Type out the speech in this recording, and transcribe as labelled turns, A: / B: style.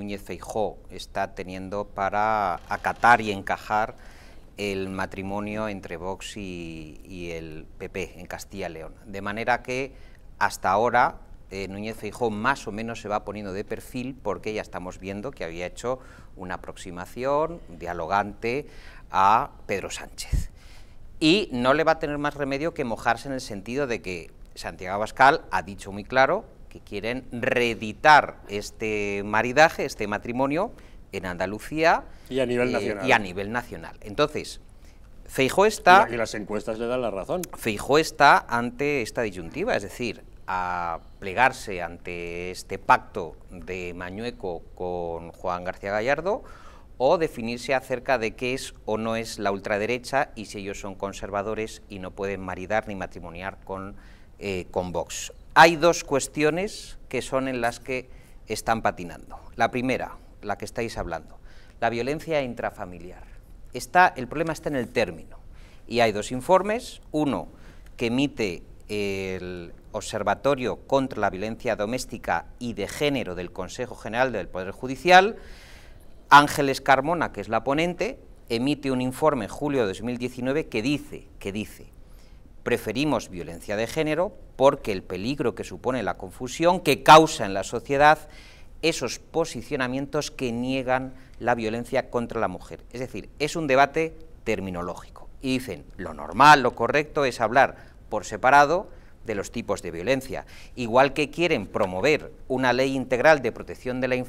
A: Núñez Feijó está teniendo para acatar y encajar el matrimonio entre Vox y, el PP en Castilla y León. De manera que hasta ahora eh, Núñez Feijó más o menos se va poniendo de perfil porque ya estamos viendo que había hecho una aproximación dialogante a Pedro Sánchez. Y no le va a tener más remedio que mojarse en el sentido de que Santiago Abascal ha dicho muy claro que quieren reeditar este maridaje, este matrimonio, en Andalucía y a nivel, nacional. Y a nivel nacional. Entonces, Feijó está... Y, las encuestas le dan la razón. está ante esta disyuntiva, es decir, a plegarse ante este pacto de Mañueco con Juan García Gallardo o definirse acerca de qué es o no es la ultraderecha y si ellos son conservadores y no pueden maridar ni matrimoniar con, eh, con Vox hay dos cuestiones que son en las que están patinando. La primera, la que estáis hablando, la violencia intrafamiliar. Está, el problema está en el término. Y hay dos informes, uno que emite el Observatorio contra la Violencia Doméstica y de Género del Consejo General del Poder Judicial, Ángeles Carmona, que es la ponente, emite un informe en julio de 2019 que dice, que dice, preferimos violencia de género porque el peligro que supone la confusión que causa en la sociedad esos posicionamientos que niegan la violencia contra la mujer. Es decir, es un debate terminológico. Y dicen, lo normal, lo correcto es hablar por separado de los tipos de violencia. Igual que quieren promover una ley integral de protección de la infancia,